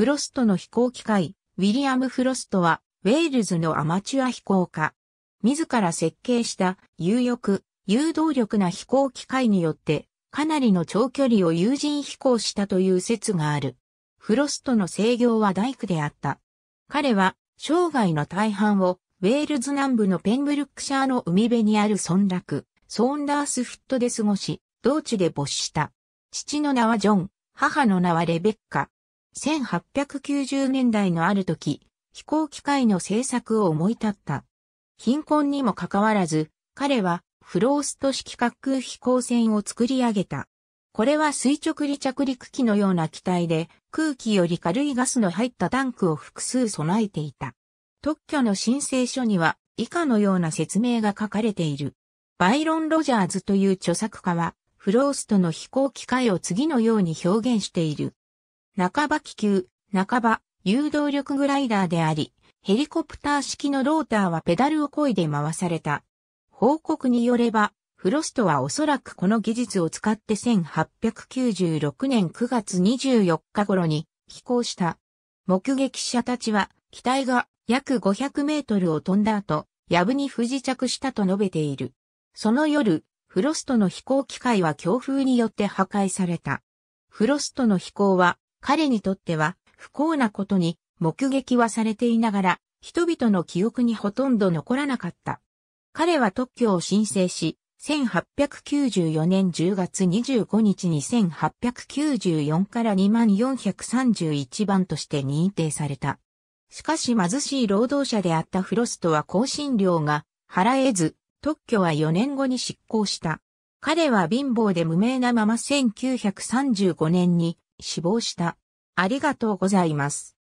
フロストの飛行機械、ウィリアム・フロストは、ウェールズのアマチュア飛行家。自ら設計した有力、誘導力な飛行機械によって、かなりの長距離を有人飛行したという説がある。フロストの制御は大工であった。彼は、生涯の大半を、ウェールズ南部のペンブルックシャーの海辺にある村落、ソーンダースフットで過ごし、同地で没した。父の名はジョン、母の名はレベッカ。1890年代のある時、飛行機械の製作を思い立った。貧困にもかかわらず、彼はフロースト式滑空飛行船を作り上げた。これは垂直離着陸機のような機体で空気より軽いガスの入ったタンクを複数備えていた。特許の申請書には以下のような説明が書かれている。バイロン・ロジャーズという著作家はフローストの飛行機械を次のように表現している。半ば気球、半ば誘導力グライダーであり、ヘリコプター式のローターはペダルを漕いで回された。報告によれば、フロストはおそらくこの技術を使って1896年9月24日頃に飛行した。目撃者たちは、機体が約500メートルを飛んだ後、ヤブに不時着したと述べている。その夜、フロストの飛行機械は強風によって破壊された。フロストの飛行は彼にとっては不幸なことに目撃はされていながら、人々の記憶にほとんど残らなかった。彼は特許を申請し、1894年10月25日に1894から2431番として認定された。しかし貧しい労働者であったフロストは更新料が払えず、特許は4年後に執行した。彼は貧乏で無名なまま1935年に死亡した。ありがとうございます。